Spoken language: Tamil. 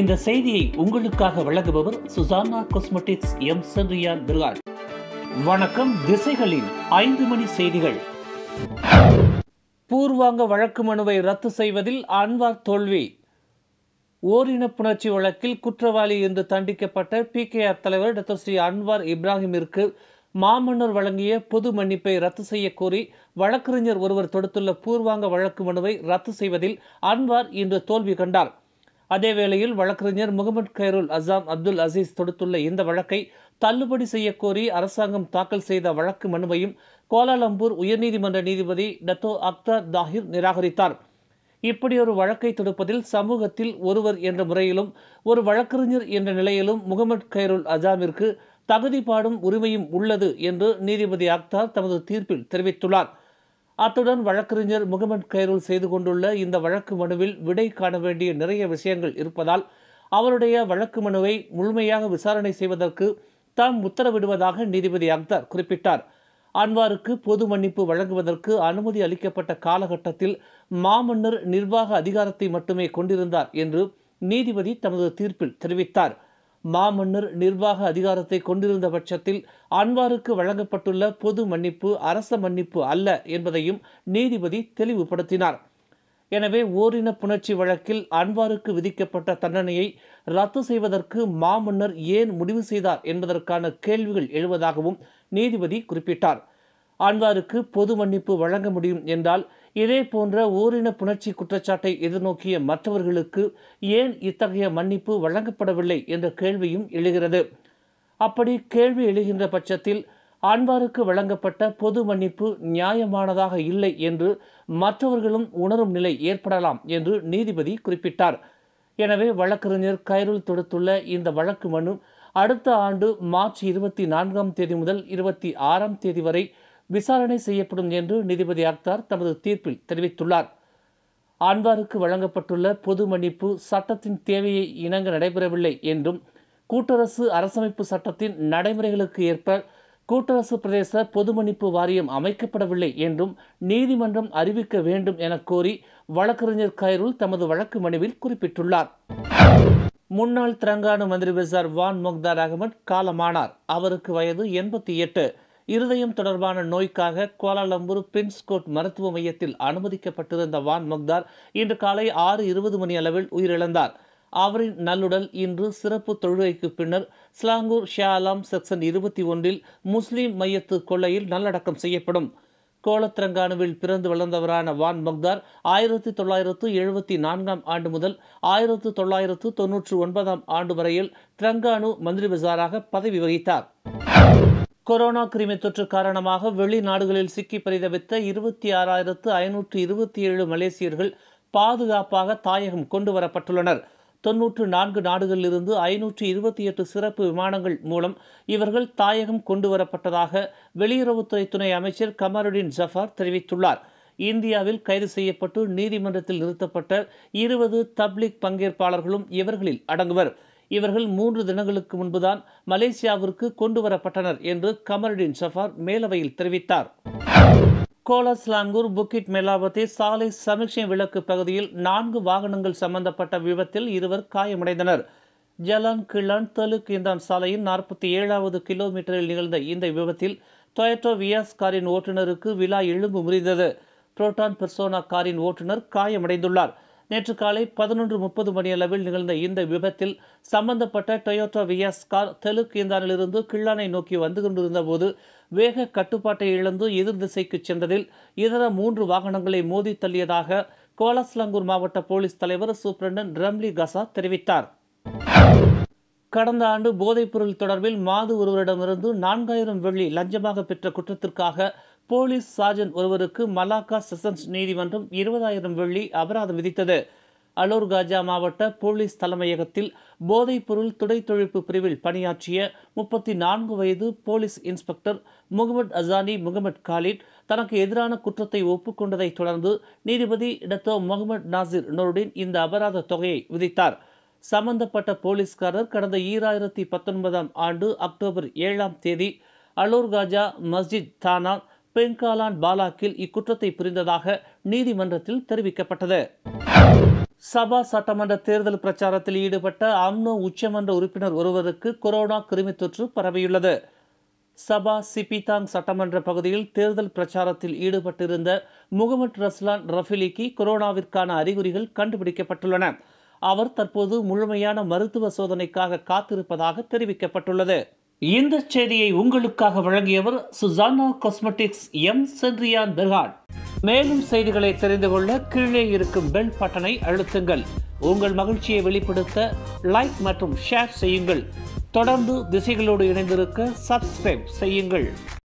இந்த செய்தியை உங்களுக்காக வழங்குபவர் சுசானா கொஸ்மெட்டிக்ஸ் எம் சென்ரியான் பிர்லாட் வணக்கம் திசைகளில் ஐந்து மணி செய்திகள் பூர்வாங்க வழக்கு மனுவை ரத்து செய்வதில் அன்வார் தோல்வி ஓரின புணர்ச்சி வழக்கில் குற்றவாளி என்று தண்டிக்கப்பட்ட பி கே ஆர் தலைவர் டாக்டர் ஸ்ரீ அன்வார் இப்ராஹிமிற்கு மாமன்னர் வழங்கிய பொது மன்னிப்பை ரத்து செய்ய கோரி வழக்கறிஞர் ஒருவர் தொடுத்துள்ள பூர்வாங்க வழக்கு மனுவை ரத்து செய்வதில் அன்வார் இன்று தோல்வி கண்டார் அதே வேளையில் வழக்கறிஞர் முகமது கைருல் அசாம் அப்துல் அசீஸ் தொடுத்துள்ள இந்த வழக்கை தள்ளுபடி செய்யக்கோரி அரசாங்கம் தாக்கல் செய்த வழக்கு மனுவையும் கோலாலம்பூர் உயர்நீதிமன்ற நீதிபதி டத்தோ அக்தர் தாஹிர் நிராகரித்தார் இப்படியொரு வழக்கை தொடுப்பதில் சமூகத்தில் ஒருவர் என்ற முறையிலும் ஒரு வழக்கறிஞர் என்ற நிலையிலும் முகமது கைருல் அசாமிற்கு தகுதி பாடும் உரிமையும் உள்ளது என்று நீதிபதி அக்தார் தமது தீர்ப்பில் தெரிவித்துள்ளார் அத்துடன் வழக்கறிஞர் முகமது கைரூல் செய்து கொண்டுள்ள இந்த வழக்கு மனுவில் விடை காண வேண்டிய நிறைய விஷயங்கள் இருப்பதால் அவருடைய வழக்கு மனுவை முழுமையாக விசாரணை செய்வதற்கு தாம் உத்தரவிடுவதாக நீதிபதி அக்தர் குறிப்பிட்டார் அன்வாருக்கு பொது மன்னிப்பு வழங்குவதற்கு அனுமதி அளிக்கப்பட்ட காலகட்டத்தில் மாமன்னர் நிர்வாக அதிகாரத்தை மட்டுமே கொண்டிருந்தார் என்று நீதிபதி தமது தீர்ப்பில் தெரிவித்தார் மாமன்னர் நிர்வாக அதிகாரத்தை கொண்டிருந்த பட்சத்தில் அன்வாருக்கு வழங்கப்பட்டுள்ள பொது மன்னிப்பு அரச மன்னிப்பு அல்ல என்பதையும் நீதிபதி தெளிவுபடுத்தினார் எனவே ஓரின புணர்ச்சி வழக்கில் அன்வாருக்கு விதிக்கப்பட்ட தண்டனையை ரத்து செய்வதற்கு மாமன்னர் ஏன் முடிவு செய்தார் என்பதற்கான கேள்விகள் எழுவதாகவும் நீதிபதி குறிப்பிட்டார் அன்வாருக்கு பொது மன்னிப்பு வழங்க முடியும் என்றால் இதே போன்ற ஓரின புணர்ச்சி குற்றச்சாட்டை எதிர்நோக்கிய மற்றவர்களுக்கு ஏன் இத்தகைய மன்னிப்பு வழங்கப்படவில்லை என்ற கேள்வியும் எழுகிறது அப்படி கேள்வி எழுகின்ற பட்சத்தில் அன்வாருக்கு வழங்கப்பட்ட பொது மன்னிப்பு நியாயமானதாக இல்லை என்று மற்றவர்களும் உணரும் நிலை ஏற்படலாம் என்று நீதிபதி குறிப்பிட்டார் எனவே வழக்கறிஞர் கைருள் தொடுத்துள்ள இந்த வழக்கு மனு அடுத்த ஆண்டு மார்ச் இருபத்தி நான்காம் தேதி முதல் இருபத்தி ஆறாம் தேதி வரை விசாரணை செய்யப்படும் என்று நீதிபதி அக்தார் தமது தீர்ப்பில் தெரிவித்துள்ளார் ஆன்வாருக்கு வழங்கப்பட்டுள்ள பொது மன்னிப்பு சட்டத்தின் தேவையை இணங்க நடைபெறவில்லை என்றும் கூட்டரசு அரசமைப்பு சட்டத்தின் நடைமுறைகளுக்கு ஏற்ப கூட்டரசு பிரதேச பொது மன்னிப்பு வாரியம் அமைக்கப்படவில்லை என்றும் நீதிமன்றம் அறிவிக்க வேண்டும் என கோரி வழக்கறிஞர் கைருள் தமது வழக்கு மனுவில் குறிப்பிட்டுள்ளார் முன்னாள் திரங்கானு மந்திரி விசார் வான் முக்தார் அகமது காலமானார் அவருக்கு வயது எண்பத்தி எட்டு இருதயம் தொடர்பான நோய்க்காக கோலாலம்பூர் பின்ஸ்கோட் மருத்துவ மையத்தில் அனுமதிக்கப்பட்டிருந்த வான் மக்தார் இன்று காலை ஆறு இருபது மணி அளவில் உயிரிழந்தார் அவரின் நல்லுடல் இன்று சிறப்பு தொழுகைக்கு பின்னர் ஸ்லாங்கூர் ஷியாலாம் செக்ஷன் இருபத்தி ஒன்றில் முஸ்லீம் மையத்து கொள்ளையில் நல்லடக்கம் செய்யப்படும் கோலத்திரங்கானுவில் பிறந்து வளர்ந்தவரான வான் மக்தார் ஆயிரத்தி தொள்ளாயிரத்து எழுபத்தி நான்காம் ஆண்டு முதல் ஆயிரத்து தொள்ளாயிரத்து தொன்னூற்று ஒன்பதாம் ஆண்டு வரையில் திரங்கானு மந்திரி பசாராக பதவி வகித்தார் கொரோனா கிருமி தொற்று காரணமாக வெளிநாடுகளில் சிக்கி பரிதவித்த இருபத்தி ஆறாயிரத்து ஐநூற்று இருபத்தி ஏழு மலேசியர்கள் பாதுகாப்பாக தாயகம் கொண்டு வரப்பட்டுள்ளனர் தொன்னூற்று நான்கு நாடுகளிலிருந்து ஐநூற்று இருபத்தி எட்டு சிறப்பு விமானங்கள் மூலம் இவர்கள் தாயகம் கொண்டு வரப்பட்டதாக வெளியுறவுத்துறை துணை அமைச்சர் கமருடின் ஜஃபார் தெரிவித்துள்ளார் இந்தியாவில் கைது செய்யப்பட்டு நீதிமன்றத்தில் நிறுத்தப்பட்ட இருபது தப்லிக் பங்கேற்பாளர்களும் இவர்களில் அடங்குவர் இவர்கள் மூன்று தினங்களுக்கு முன்புதான் மலேசியாவிற்கு கொண்டு வரப்பட்டனர் என்று கமருடின் சஃபார் மேலவையில் தெரிவித்தார் கோலாஸ்லாங்கூர் புக்கிட் மேலாபத்தி சாலை சமிக்ஷை விளக்கு பகுதியில் நான்கு வாகனங்கள் சம்பந்தப்பட்ட விபத்தில் இருவர் காயமடைந்தனர் ஜலான் கிளான் தெலு கிந்தான் சாலையின் நாற்பத்தி ஏழாவது கிலோமீட்டரில் நிகழ்ந்த இந்த விபத்தில் டொயட்டோ வியாஸ் காரின் ஓட்டுநருக்கு விழா எழும்பு முறிந்தது புரோட்டான் பெர்சோனா காரின் ஓட்டுநர் காயமடைந்துள்ளார் நேற்று காலை பதினொன்று முப்பது மணியளவில் நிகழ்ந்த இந்த விபத்தில் சம்பந்தப்பட்ட டொயோட்டோ வியாஸ் கார் கேந்தானிலிருந்து கிள்ளானை நோக்கி வந்து கொண்டிருந்த போது வேக கட்டுப்பாட்டை இழந்து எதிர் திசைக்கு சென்றதில் இதர மூன்று வாகனங்களை மோதி தள்ளியதாக கோலாஸ்லங்கூர் மாவட்ட போலீஸ் தலைவர் சூப்ரண்டன் ரம்லி கசா தெரிவித்தார் கடந்த ஆண்டு போதைப்பொருள் தொடர்பில் மாது ஒருவரிடமிருந்து நான்காயிரம் வெள்ளி லஞ்சமாக பெற்ற குற்றத்திற்காக போலீஸ் சார்ஜன் ஒருவருக்கு மலாக்கா செஷன்ஸ் நீதிமன்றம் இருபதாயிரம் வெள்ளி அபராதம் விதித்தது அலோர் காஜா மாவட்ட போலீஸ் தலைமையகத்தில் போதைப்பொருள் தொழிற்பு பிரிவில் பணியாற்றிய முப்பத்தி நான்கு வயது police inspector Mohamed Azani Mohamed Khalid தனக்கு எதிரான குற்றத்தை ஒப்புக்கொண்டதை தொடர்ந்து நீதிபதி டத்தோ முகமது நாசிர் நோருடின் இந்த அபராத தொகையை விதித்தார் சம்பந்தப்பட்ட போலீஸ்காரர் கடந்த ஈராயிரத்தி பத்தொன்பதாம் ஆண்டு அக்டோபர் ஏழாம் தேதி அலோர் காஜா மஸ்ஜித் தானா பெங்காலான் பாலாக்கில் இக்குற்றத்தை புரிந்ததாக நீதிமன்றத்தில் தெரிவிக்கப்பட்டது சபா சட்டமன்ற தேர்தல் பிரச்சாரத்தில் ஈடுபட்ட அம்னோ உச்சமன்ற உறுப்பினர் ஒருவருக்கு கொரோனா கிருமி தொற்று பரவியுள்ளது சபா சிபிதாங் சட்டமன்ற பகுதியில் தேர்தல் பிரச்சாரத்தில் ஈடுபட்டிருந்த முகமது ரஸ்லான் ரஃபிலிக்கு கொரோனாவிற்கான அறிகுறிகள் கண்டுபிடிக்கப்பட்டுள்ளன அவர் தற்போது முழுமையான மருத்துவ சோதனைக்காக காத்திருப்பதாக தெரிவிக்கப்பட்டுள்ளது இந்த செய்தியை உங்களுக்காக வழங்கியவர் Suzana cosmetics M Sendirian Berhad மேலும் செய்திகளை தெரிந்து கொள்ள கீழே இருக்கும் பெல் பட்டனை அழுத்துங்கள் உங்கள் மகிழ்ச்சியை வெளிப்படுத்த லைக் மற்றும் ஷேர் செய்யுங்கள் தொடர்ந்து திசைகளோடு இணைந்திருக்க சப்ஸ்கிரைப் செய்யுங்கள்